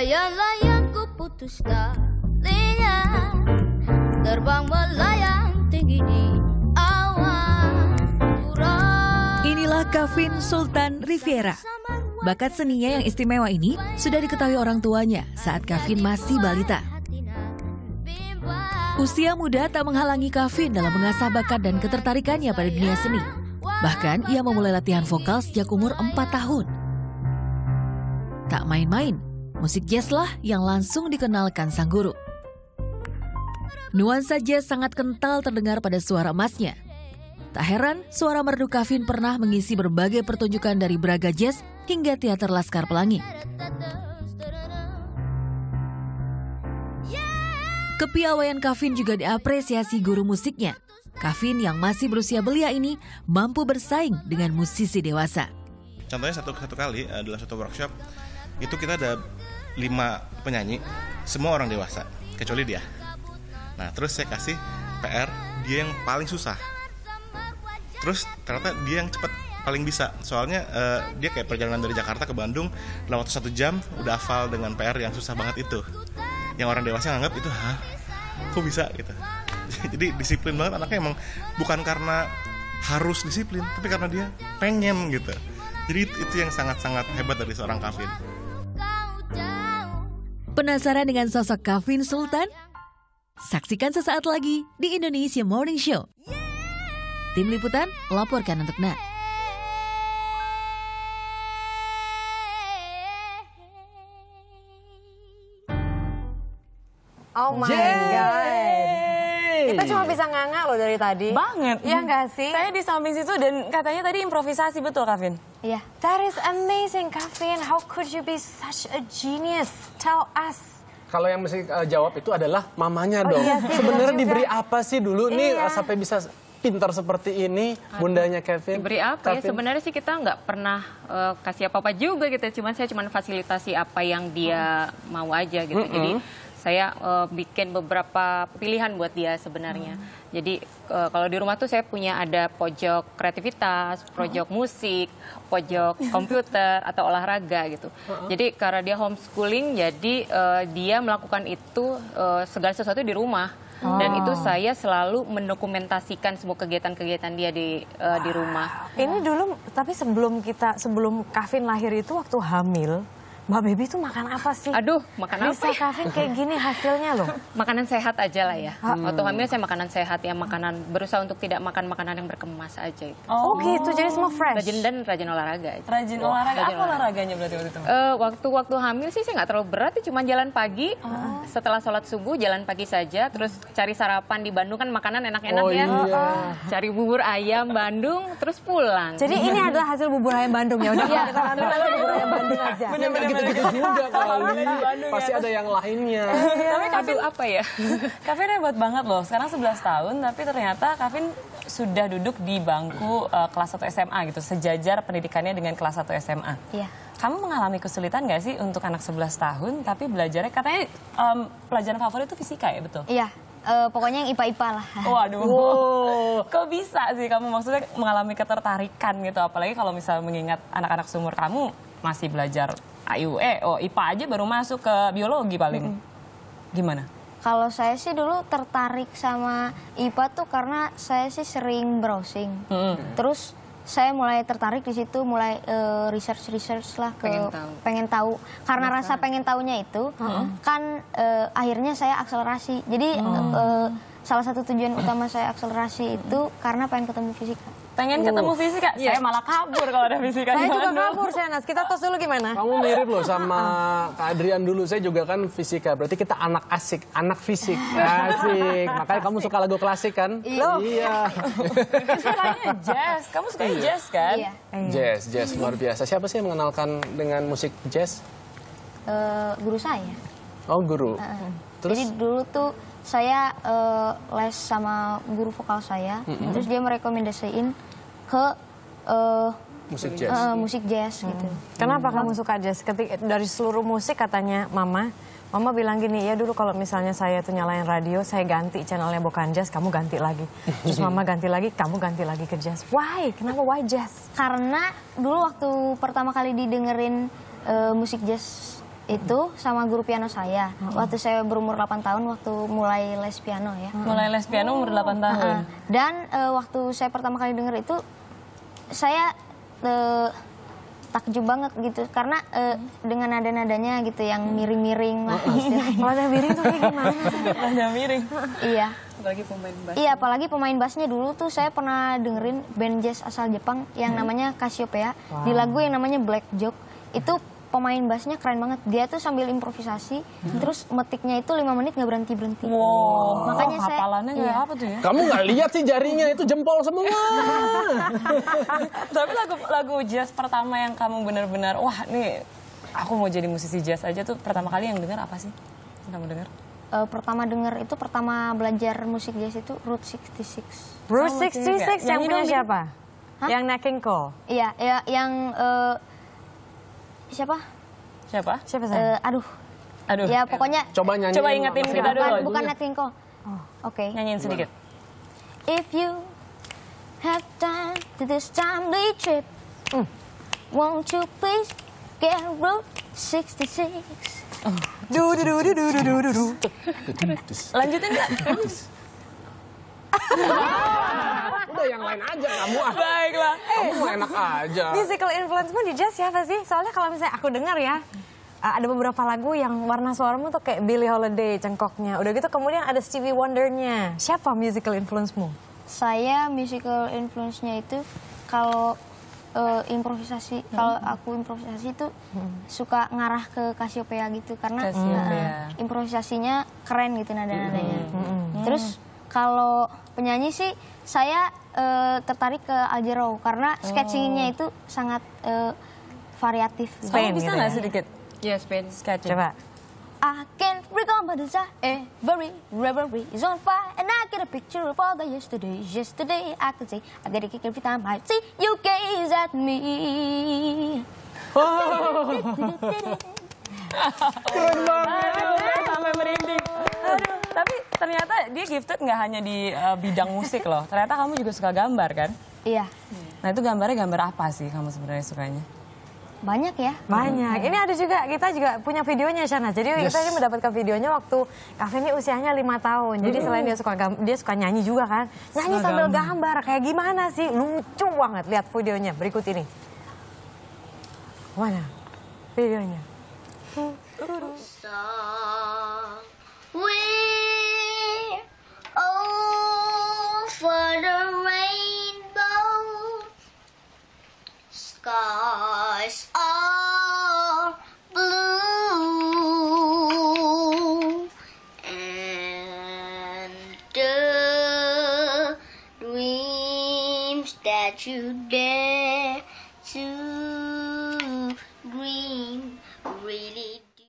Layang-layang ku putus talinya Terbang melayang tinggi di awan Inilah Kavin Sultan Riviera Bakat seninya yang istimewa ini sudah diketahui orang tuanya saat Kavin masih balita. Usia muda tak menghalangi Kavin dalam mengasah bakat dan ketertarikannya pada dunia seni. Bahkan ia memulai latihan vokal sejak umur 4 tahun. Tak main-main, Musik jazz lah yang langsung dikenalkan sang guru. Nuansa jazz sangat kental terdengar pada suara emasnya. Tak heran, suara merdu Kavin pernah mengisi berbagai pertunjukan dari Braga Jazz hingga Teater Laskar Pelangi. Kepiawaian Kavin juga diapresiasi guru musiknya. Kavin yang masih berusia belia ini mampu bersaing dengan musisi dewasa. Contohnya satu satu kali eh, dalam satu workshop itu kita ada lima penyanyi semua orang dewasa kecuali dia nah terus saya kasih PR dia yang paling susah terus ternyata dia yang cepat paling bisa soalnya uh, dia kayak perjalanan dari Jakarta ke Bandung lewat satu jam udah hafal dengan PR yang susah banget itu yang orang dewasa nganggap itu hah kok bisa gitu jadi disiplin banget anaknya emang bukan karena harus disiplin tapi karena dia pengen gitu jadi itu yang sangat-sangat hebat dari seorang kavin. Penasaran dengan sosok Kavin Sultan? Saksikan sesaat lagi di Indonesia Morning Show. Tim Liputan, laporkan untuk NAT. Oh my Yay. God. Kita cuma iya. bisa nganga loh dari tadi. Banget. Iya nggak sih? Saya di samping situ dan katanya tadi improvisasi betul, Kavin. Iya. Yeah. That is amazing, Kavin. How could you be such a genius? Tell us kalau yang mesti uh, jawab itu adalah mamanya oh, dong. Iya Sebenarnya diberi apa sih dulu iya. nih sampai bisa pintar seperti ini bundanya Kevin? Diberi apa ya? Kevin. ya? Sebenarnya sih kita nggak pernah uh, kasih apa-apa juga gitu. Ya. Cuman saya cuman fasilitasi apa yang dia hmm. mau aja gitu. -hmm. Jadi saya uh, bikin beberapa pilihan buat dia sebenarnya. Hmm. Jadi uh, kalau di rumah tuh saya punya ada pojok kreativitas, pojok hmm. musik, pojok komputer atau olahraga gitu. Hmm. Jadi karena dia homeschooling, jadi uh, dia melakukan itu uh, segala sesuatu di rumah. Oh. Dan itu saya selalu mendokumentasikan semua kegiatan-kegiatan dia di uh, di rumah. Ini dulu, tapi sebelum kita sebelum Kavin lahir itu waktu hamil, Mbak Baby tuh makan apa sih? Aduh, makan Risa apa? Bisa ya? Kafein kayak gini hasilnya loh. Makanan sehat aja lah ya. Hmm. Waktu hamil saya makanan sehat ya, makanan berusaha untuk tidak makan makanan yang berkemas aja itu. Oh, oh gitu, jadi semua fresh. Rajin dan rajin olahraga. Aja. Rajin oh. olahraga. Rajin apa olahraga. olahraganya berarti waktu itu? Uh, waktu waktu hamil sih saya nggak terlalu berat, ya, cuma jalan pagi. Oh. Setelah sholat subuh jalan pagi saja, terus cari sarapan di Bandung kan makanan enak-enak oh, ya. Iya. Cari bubur ayam Bandung, terus pulang. Jadi ini adalah hasil bubur ayam Bandung ya. Udah ya. kita bubur ayam Bandung aja. Bener -bener gitu gitu juga kali. Pasti ya. ada yang lainnya. Tapi Kavin apa ya? Kavin hebat banget loh. Sekarang 11 tahun tapi ternyata Kavin sudah duduk di bangku uh, kelas 1 SMA gitu. Sejajar pendidikannya dengan kelas 1 SMA. Iya. Kamu mengalami kesulitan gak sih untuk anak 11 tahun tapi belajarnya katanya um, pelajaran favorit itu fisika ya betul? Iya, uh, pokoknya yang IPA-IPA lah. Waduh. Wow. Kok bisa sih kamu maksudnya mengalami ketertarikan gitu apalagi kalau misalnya mengingat anak-anak sumur kamu masih belajar IUE, eh, oh IPA aja baru masuk ke biologi paling. -hmm. Gimana? Kalau saya sih dulu tertarik sama IPA tuh karena saya sih sering browsing. -hmm. Terus saya mulai tertarik di situ, mulai uh, eh, research research lah ke pengen tahu. Pengen tahu. Karena Masa. rasa pengen tahunya itu, -hmm. kan uh, akhirnya saya akselerasi. Jadi -hmm. uh, salah satu tujuan utama saya akselerasi itu karena pengen ketemu fisika. Pengen ketemu uh. fisika? uh, Saya iya. malah kabur kalau ada fisika. Saya juga kabur, Shanas. Kita tos dulu gimana? Kamu mirip loh sama ah, ah. Kak Adrian dulu. Saya juga kan fisika. Berarti kita anak asik, anak fisik. Asik. Makanya kamu suka lagu klasik kan? Iya. Loh. Iya. Kan sukanya jazz. Kamu suka iya. jazz kan? Iya. Jazz, jazz luar biasa. Siapa sih yang mengenalkan dengan musik jazz? Uh, guru saya. Oh, guru. Uh, Terus? Jadi dulu tuh saya uh, les sama guru vokal saya, mm -hmm. terus dia merekomendasiin ke uh, musik jazz, uh, musik jazz gitu. hmm. gitu. Kenapa hmm. kamu suka jazz? Ketika dari seluruh musik katanya mama, mama bilang gini ya dulu kalau misalnya saya tuh nyalain radio, saya ganti channelnya bukan jazz, kamu ganti lagi. Terus mama ganti lagi, kamu ganti lagi ke jazz. Why? Kenapa why jazz? Karena dulu waktu pertama kali didengerin uh, musik jazz itu sama guru piano saya. Hmm. Waktu saya berumur 8 tahun waktu mulai les piano ya. Hmm. Mulai les piano umur 8 tahun. Uh Dan uh, waktu saya pertama kali dengar itu saya uh, takjub banget gitu karena uh, dengan nada-nadanya gitu yang hmm. miring-miring lah. Nada oh, iya. miring tuh gimana? Nada miring. Iya. Apalagi pemain bass. Iya, apalagi pemain bassnya dulu tuh saya pernah dengerin band jazz asal Jepang yang hmm. namanya Casiopea wow. di lagu yang namanya Black Joke. Itu pemain bassnya keren banget. Dia tuh sambil improvisasi, hmm. terus metiknya itu lima menit nggak berhenti berhenti. Wow. Makanya oh, saya. iya. apa tuh ya? Kamu nggak lihat sih jarinya itu jempol semua. Tapi lagu lagu jazz pertama yang kamu benar-benar wah nih aku mau jadi musisi jazz aja tuh pertama kali yang dengar apa sih? Yang kamu dengar? Uh, eh, pertama denger itu pertama belajar musik jazz itu Route 66. Route 66 yang, yang punya siapa? Yang Naking Cole? Iya, ya, yang uh, siapa? Siapa? Siapa saya? Uh, eh, aduh. Aduh. Ya pokoknya. Coba nyanyi. Coba ingetin kita dulu. Bukan, bukan iya. Nat Cole. Oh, Oke. Okay. Nyanyiin sedikit. If you have time to this timely trip, mm. won't you please get route 66? Oh. Du du du du du du du du. Lanjutin nggak? Udah yang lain aja kamu. Ah. Baiklah. Kamu eh, enak aja. Musical influence di jazz siapa sih? Soalnya kalau misalnya aku dengar ya, uh, ada beberapa lagu yang warna suaramu tuh kayak Billie Holiday cengkoknya. Udah gitu kemudian ada Stevie Wonder-nya. Siapa musical influence-mu? Saya musical influence-nya itu kalau uh, improvisasi, hmm. kalau aku improvisasi itu hmm. suka ngarah ke Cassiopeia gitu karena Cassiopeia. Uh, improvisasinya keren gitu nada-nadanya. Hmm. Hmm. Terus kalau penyanyi sih saya uh, tertarik ke Al karena oh. sketchingnya itu sangat uh, variatif. Spain, Kamu bisa gitu nggak gitu ya? sedikit? Yes, iya, yeah, Spain. Sketching. Coba. I can't recall but a very reverie is on fire And I get a picture of all the yesterday Yesterday I could say I get a kick every time I see you gaze at me oh. Keren banget, sampai merinding. Aduh ternyata dia gifted nggak hanya di uh, bidang musik loh. Ternyata kamu juga suka gambar kan? Iya. Nah itu gambarnya gambar apa sih kamu sebenarnya sukanya? Banyak ya. Banyak. Ini ada juga, kita juga punya videonya Shana. Jadi yes. kita ini mendapatkan videonya waktu Kafe ini usianya 5 tahun. Jadi selain dia suka dia suka nyanyi juga kan. Nyanyi suka sambil gambar. Kayak gimana sih? Lucu banget. Lihat videonya berikut ini. Mana videonya? terus today to dream really do.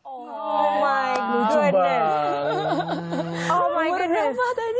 Oh, my goodness. oh my goodness.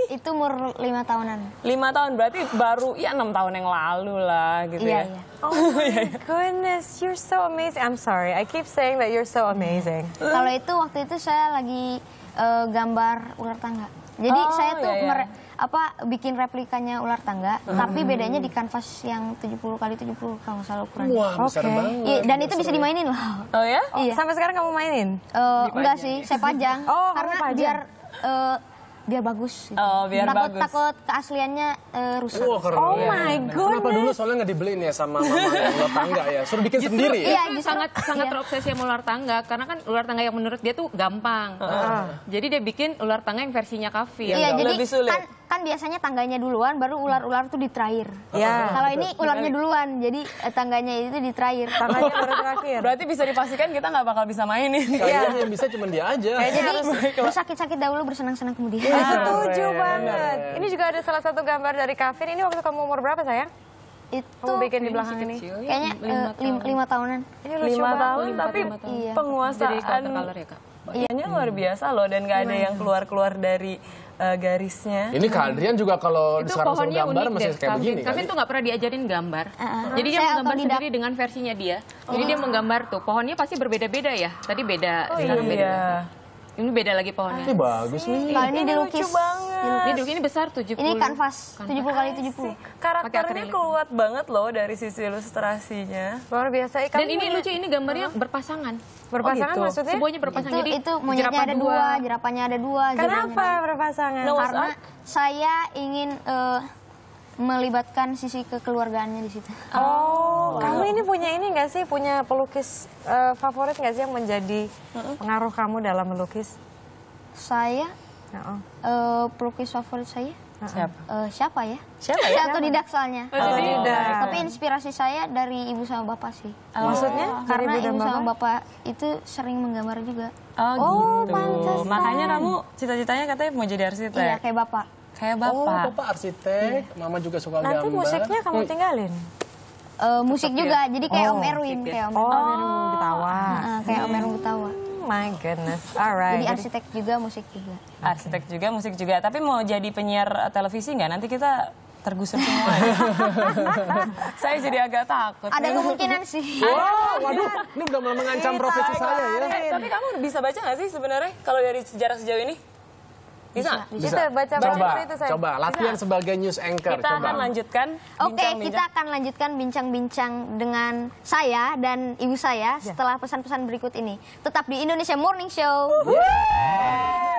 Itu umur lima tahunan. Lima tahun berarti baru ya enam tahun yang lalu lah gitu yeah, ya. yeah. Oh, oh my goodness, you're so amazing. I'm sorry, I keep saying that you're so amazing. Kalau itu waktu itu saya lagi uh, gambar ular tangga. Jadi oh, saya tuh iya, iya. apa bikin replikanya ular tangga, hmm. tapi bedanya di kanvas yang 70 kali 70 kalau nggak salah ukuran. Wah, okay. besar banget. Ya, dan itu bisa dimainin loh. Oh ya? Oh, iya. Sampai sekarang kamu mainin? Uh, enggak sih, saya pajang. oh, karena pajang. biar uh, biar bagus. Gitu. Oh, biar takut, bagus. Takut keasliannya uh, rusak. oh, Oh my god. Kenapa dulu soalnya nggak dibeliin ya sama mama yang ular tangga ya? Suruh bikin justru, sendiri ya? Iya, justru, sangat iya. sangat terobsesi sama ular tangga karena kan ular tangga yang menurut dia tuh gampang. Uh. Jadi dia bikin ular tangga yang versinya kafir Iya, jadi lebih sulit. Kan, kan biasanya tangganya duluan baru ular-ular tuh di terakhir. Oh, ya. Kalau ini ularnya duluan jadi eh, tangganya itu di terakhir. Tangganya baru terakhir. Berarti bisa dipastikan kita nggak bakal bisa main ini. Iya. Yang bisa cuma dia aja. Kayaknya jadi bersakit-sakit dahulu bersenang-senang kemudian. Ya, setuju banget. Iya, ini juga ada salah satu gambar dari Kavin. Ini waktu kamu umur berapa sayang? itu kamu bikin di belakang ini kecil, kayaknya ya. eh, lima, uh, tahun. lima tahunan ini lucu lima tahun lima, tapi lima tahun. Iya. penguasaan Jadi, ya, Kak? Iya. luar biasa loh dan gak ada yang keluar-keluar dari uh, garisnya. Ini kalian juga kalau itu sekarang gambar masih deh, kayak begini. Kan? Kami tuh nggak pernah diajarin gambar. Uh eh, -huh. Eh, Jadi dia menggambar sendiri dengan versinya dia. Oh. Jadi dia oh. menggambar tuh pohonnya pasti berbeda-beda ya. Tadi beda, oh, iya. beda. Ini beda lagi pohonnya. Ini bagus iya, nih. ini Lucu banget. Iya. Ini duduk ini besar 70. Ini kanvas, kanvas. 70 kali 70. Karakternya kuat banget loh dari sisi ilustrasinya. Luar biasa. Eh, Ikan Dan ini lucu ini gambarnya uh. berpasangan. Berpasangan oh, gitu. maksudnya? Semuanya berpasangan. Itu, Jadi itu monyetnya ada dua, jerapannya ada dua. Kenapa berpasangan? No, nah, Karena saya ingin eh, melibatkan sisi kekeluargaannya di situ. Oh, oh. kamu ini punya ini nggak sih punya pelukis uh, favorit nggak sih yang menjadi pengaruh kamu dalam melukis? Saya uh, uh pelukis favorit saya Siapa? Uh, siapa ya? Siapa ya? Satu didak soalnya. Oh, oh Didak. Tapi inspirasi saya dari ibu sama bapak sih. Oh. Maksudnya? Karena ibu, ibu bapak? sama bapak itu sering menggambar juga. Oh, oh gitu. Makanya kamu cita-citanya katanya mau jadi arsitek. Iya, kayak bapak. Kayak bapak. Oh, bapak arsitek. Iya. Mama juga suka Nanti gambar. Nanti musiknya kamu iya. tinggalin? Uh, musik juga, ya? jadi kayak oh, Om Erwin. Ya? Kayak Om Erwin. Oh, Om kayak Om Erwin Gutawa my goodness. Alright. Jadi arsitek juga, musik juga. Arsitek juga, musik juga. Tapi mau jadi penyiar eh, televisi nggak? Nanti kita tergusur semua. saya jadi agak takut. Ada kemungkinan sih. Wow, waduh, ini udah mengancam profesi saya ya. Tapi kamu bisa baca nggak sih sebenarnya kalau dari sejarah sejauh ini? Bisa? Bisa. Bisa. Kita baca coba, itu saya. Coba, latihan Bisa. sebagai news anchor. Kita coba. akan lanjutkan. Oke, okay, kita akan lanjutkan bincang-bincang dengan saya dan ibu saya ya. setelah pesan-pesan berikut ini. Tetap di Indonesia Morning Show. Yeah. Yeah.